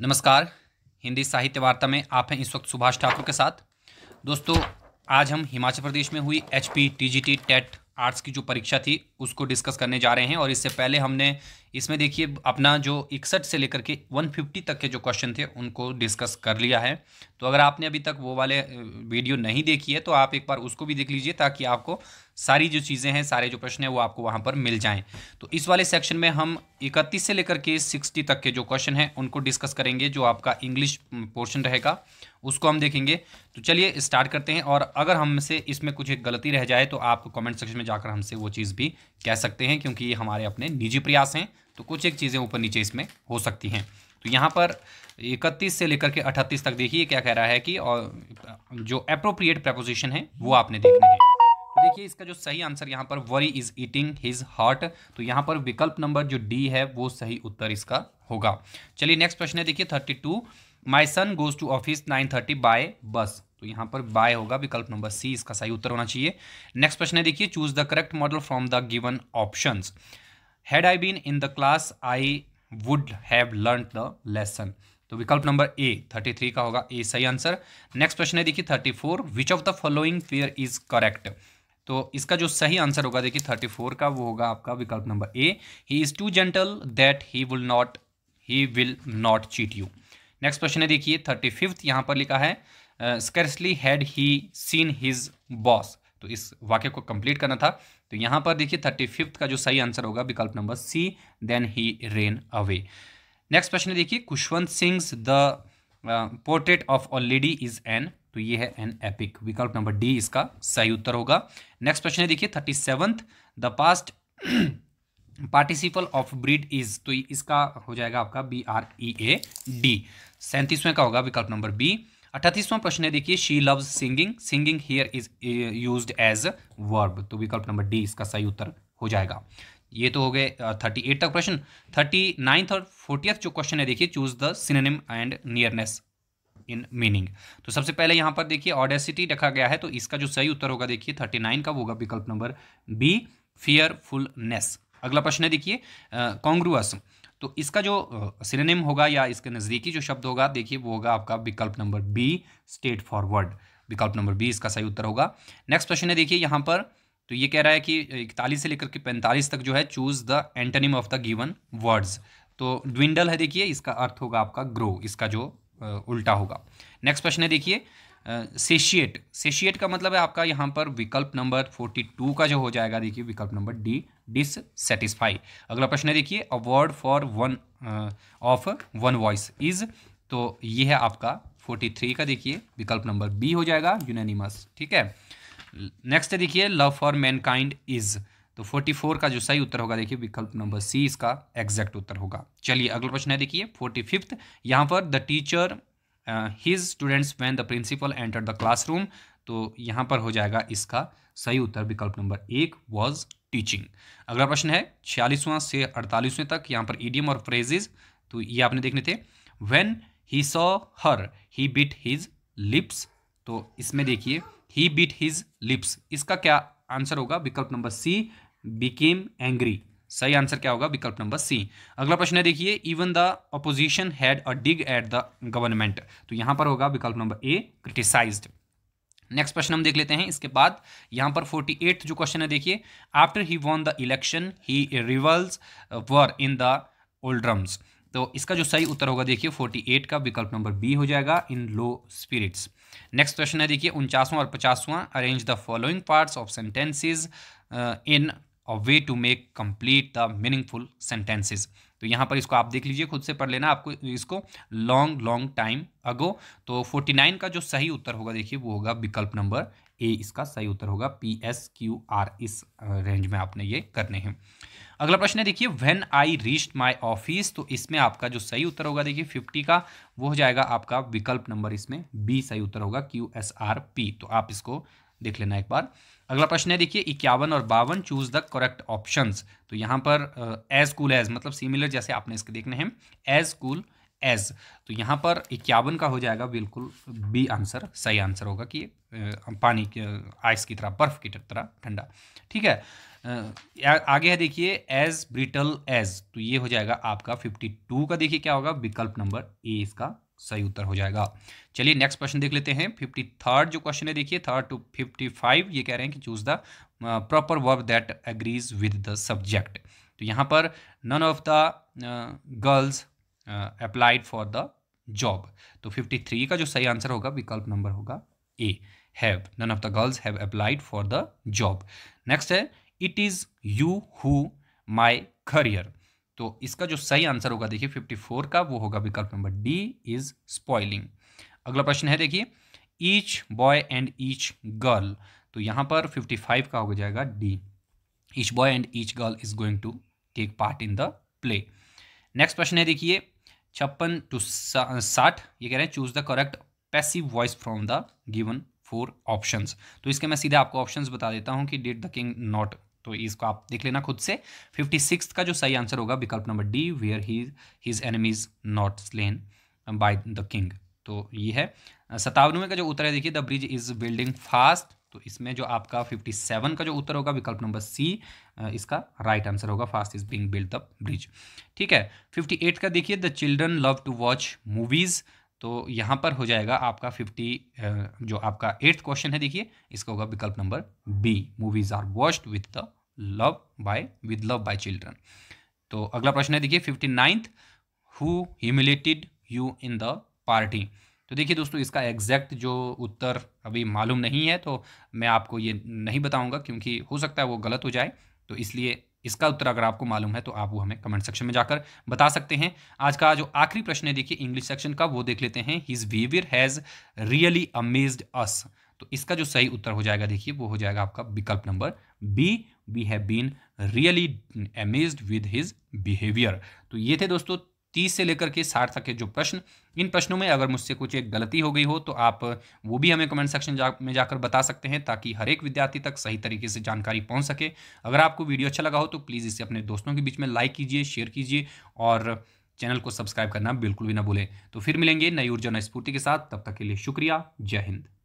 नमस्कार हिंदी साहित्य वार्ता में आप हैं इस वक्त सुभाष ठाकुर के साथ दोस्तों आज हम हिमाचल प्रदेश में हुई H P T G T TET arts की जो परीक्षा थी उसको डिस्कस करने जा रहे हैं और इससे पहले हमने इसमें देखिए अपना जो इकसठ से लेकर के 150 तक के जो क्वेश्चन थे उनको डिस्कस कर लिया है तो अगर आपने अभी तक वो वाले वीडियो नहीं देखी है तो आप एक बार उसको भी देख लीजिए ताकि आपको सारी जो चीज़ें हैं सारे जो प्रश्न हैं वो आपको वहाँ पर मिल जाएं तो इस वाले सेक्शन में हम 31 से लेकर के 60 तक के जो क्वेश्चन हैं उनको डिस्कस करेंगे जो आपका इंग्लिश पोर्शन रहेगा उसको हम देखेंगे तो चलिए स्टार्ट करते हैं और अगर हमसे इसमें कुछ एक गलती रह जाए तो आप कमेंट सेक्शन में जाकर हमसे वो चीज़ भी कह सकते हैं क्योंकि ये हमारे अपने निजी प्रयास हैं तो कुछ एक चीज़ें ऊपर नीचे इसमें हो सकती हैं तो यहाँ पर इकतीस से लेकर के अठतीस तक देखिए क्या कह रहा है कि और जो अप्रोप्रिएट प्रपोजिशन है वो आपने देखने हैं तो देखिए इसका जो सही आंसर यहाँ पर worry is eating his heart तो यहाँ पर विकल्प नंबर जो डी है वो सही उत्तर इसका होगा चलिए नेक्स्ट प्रश्न है देखिए thirty two my son goes to office nine thirty by bus तो यहाँ पर बाय होगा विकल्प नंबर सी इसका सही उत्तर होना चाहिए नेक्स्ट प्रश्न है देखिए choose the correct modal from the given options had I been in the class I would have learn the lesson तो विकल्प नंबर ए 33 का होगा ए सही आंसर नेक्स्ट क्वेश्चन है देखिए 34 which of the following fair is correct तो इसका जो सही आंसर होगा देखिए 34 का वो होगा आपका विकल्प number A he is too gentle that he will not he will not cheat you next question है देखिए थर्टी फिफ्थ यहाँ पर लिखा है scarcely had he seen his boss तो इस वाक्य को कंप्लीट करना था तो यहां पर देखिए थर्टी फिफ्थ का जो सही आंसर होगा विकल्प number C then he ran away next question देखिए Khushwant Singh the portrait of a lady is an तो ये है एन एपिक विकल्प नंबर डी इसका सही उत्तर होगा नेक्स्ट क्वेश्चन देखिए thirty seventh the past participle of breed is तो इसका हो जाएगा आपका B R E A D सैंतीसवें का होगा विकल्प नंबर बी अठतीसवां प्रश्न है देखिए she loves singing singing here is use as verb तो विकल्प नंबर डी इसका सही उत्तर हो जाएगा ये तो हो गए थर्टी uh, एट तक प्रश्न थर्टी नाइन्थ और फोर्टियथ जो क्वेश्चन है देखिए choose the synonym and nearness in meaning तो सबसे पहले यहां पर देखिए ऑडेसिटी रखा गया है तो इसका जो सही उत्तर होगा देखिए थर्टी नाइन का होगा विकल्प नंबर बी फियरफुलनेस अगला प्रश्न है देखिए कॉन्ग्रुअस uh, तो इसका जो सिनेम होगा या इसके नज़दीकी जो शब्द होगा देखिए वो होगा आपका विकल्प नंबर बी स्टेट फॉरवर्ड विकल्प नंबर बी इसका सही उत्तर होगा नेक्स्ट क्वेश्चन है देखिए यहाँ पर तो ये कह रहा है कि इकतालीस से लेकर के पैंतालीस तक जो है choose the antonym of the given words तो ड्विंडल है देखिए इसका अर्थ होगा आपका ग्रो इसका जो उल्टा होगा नेक्स्ट क्वेश्चन है देखिए सेशिएट सेशिएट का मतलब है आपका यहाँ पर विकल्प नंबर फोर्टी टू का जो हो जाएगा देखिए विकल्प नंबर डी डिससेटिस्फाई अगला प्रश्न है देखिए award for one of one voice is तो ये है आपका फोर्टी थ्री का देखिए विकल्प नंबर बी हो जाएगा यूनानिमस ठीक है नेक्स्ट है देखिए लव फॉर मैनकाइंड इज तो फोर्टी फोर का जो सही उत्तर होगा देखिए विकल्प नंबर सी इसका एग्जैक्ट उत्तर होगा चलिए अगला प्रश्न है देखिए फोर्टी फिफ्थ यहाँ पर the teacher his students when the principal enter the classroom तो यहाँ पर हो जाएगा इसका सही उत्तर विकल्प नंबर एक वॉज टीचिंग अगला प्रश्न है छियालीसवां से अड़तालीसवें तक यहाँ पर ईडियम और फ्रेजेज तो ये आपने देखने थे when he saw her he bit his lips तो इसमें देखिए ही बिट हिज लिप्स इसका क्या आंसर होगा विकल्प नंबर सी बिकेम एंग्री सही आंसर क्या होगा विकल्प नंबर सी अगला प्रश्न है देखिए even the opposition had a dig at the government तो यहां पर होगा विकल्प नंबर ए क्रिटिसाइज्ड नेक्स्ट प्रश्न हम देख लेते हैं इसके बाद यहां पर फोर्टी एट जो क्वेश्चन है देखिए after he won the election he rivals were in the doldrums तो इसका जो सही उत्तर होगा देखिए 48 का विकल्प नंबर बी हो जाएगा in low spirits next question है देखिए उनचासवां और पचासवां arrange the following parts of sentences in a way to make complete the meaningful sentences तो यहाँ पर इसको आप देख लीजिए खुद से पढ़ लेना आपको इसको लॉन्ग लॉन्ग टाइम अगो तो 49 का जो सही उत्तर होगा देखिए वो होगा विकल्प नंबर ए इसका सही उत्तर होगा पी एस क्यू आर इस रेंज में आपने ये करने हैं अगला प्रश्न है देखिए when I reached my office तो इसमें आपका जो सही उत्तर होगा देखिए 50 का वो हो जाएगा आपका विकल्प नंबर इसमें बी सही उत्तर होगा क्यू एस आर पी तो आप इसको देख लेना एक बार अगला प्रश्न है देखिए इक्यावन और बावन चूज द करेक्ट ऑप्शन तो यहाँ पर एज कूल एज मतलब सिमिलर जैसे आपने इसके देखने हैं एज कूल एज तो यहाँ पर इक्यावन का हो जाएगा बिल्कुल बी आंसर सही आंसर होगा कि पानी आइस की तरह बर्फ की तरह ठंडा ठीक है आगे है देखिए एज ब्रिटल एज तो ये हो जाएगा आपका टू का देखिए क्या होगा विकल्प नंबर ए इसका सही उत्तर हो जाएगा चलिए नेक्स्ट क्वेश्चन देख लेते हैं फिफ्टी थर्ड जो क्वेश्चन है देखिए थर्ड टू फिफ्टी फाइव ये कह रहे हैं कि choose the proper verb that agrees with the subject तो यहाँ पर none of the girls applied for the job तो फिफ्टी थ्री का जो सही आंसर होगा विकल्प नंबर होगा A have none of the girls have applied for the job next है it is you who my career तो इसका जो सही आंसर होगा देखिए 54 का वो होगा विकल्प नंबर डी इज स्पॉइलिंग अगला प्रश्न है देखिए each boy and each girl तो यहां पर 55 का हो जाएगा D each boy and each girl is going to take part in the play next प्रश्न है देखिए छप्पन टू साठ ये कह रहे हैं choose the correct passive voice from the given four options तो इसके मैं सीधे आपको ऑप्शंस बता देता हूं कि डिड द किंग नॉट तो इसको आप देख लेना खुद से फिफ्टी सिक्स का जो सही आंसर होगा विकल्प number D were he his enemies not slain by the king तो ये है सतावनवे का जो उत्तर है देखिए the bridge is building fast तो इसमें जो आपका फिफ्टी सेवन का जो उत्तर होगा विकल्प नंबर सी इसका राइट आंसर होगा fast is being build the bridge ठीक है फिफ्टी एट का देखिए the children love to watch movies तो यहाँ पर हो जाएगा आपका फिफ्टी जो आपका एट्थ क्वेश्चन है देखिए इसका होगा विकल्प number B movies are watched with the love by with love by children तो अगला प्रश्न है देखिए fifty ninth who humiliated you in the party तो देखिए दोस्तों इसका एग्जैक्ट जो उत्तर अभी मालूम नहीं है तो मैं आपको ये नहीं बताऊंगा क्योंकि हो सकता है वो गलत हो जाए तो इसलिए इसका उत्तर अगर आपको मालूम है तो आप वो हमें कमेंट सेक्शन में जाकर बता सकते हैं आज का जो आखिरी प्रश्न है देखिए इंग्लिश सेक्शन का वो देख लेते हैं his behaviour has really amazed us तो इसका जो सही उत्तर हो जाएगा देखिए वो हो जाएगा आपका विकल्प number B we have been really amaze with his behaviour तो ये थे दोस्तों तीस से लेकर के साठ तक के जो प्रश्न इन प्रश्नों में अगर मुझसे कुछ एक गलती हो गई हो तो आप वो भी हमें कमेंट सेक्शन जा, में जाकर बता सकते हैं ताकि हर एक विद्यार्थी तक सही तरीके से जानकारी पहुंच सके अगर आपको वीडियो अच्छा लगा हो तो प्लीज़ इसे अपने दोस्तों के बीच में लाइक कीजिए शेयर कीजिए और चैनल को सब्सक्राइब करना बिल्कुल भी ना भूलें तो फिर मिलेंगे नई ऊर्जा नई स्फूर्ति के साथ तब तक के लिए शुक्रिया जय हिंद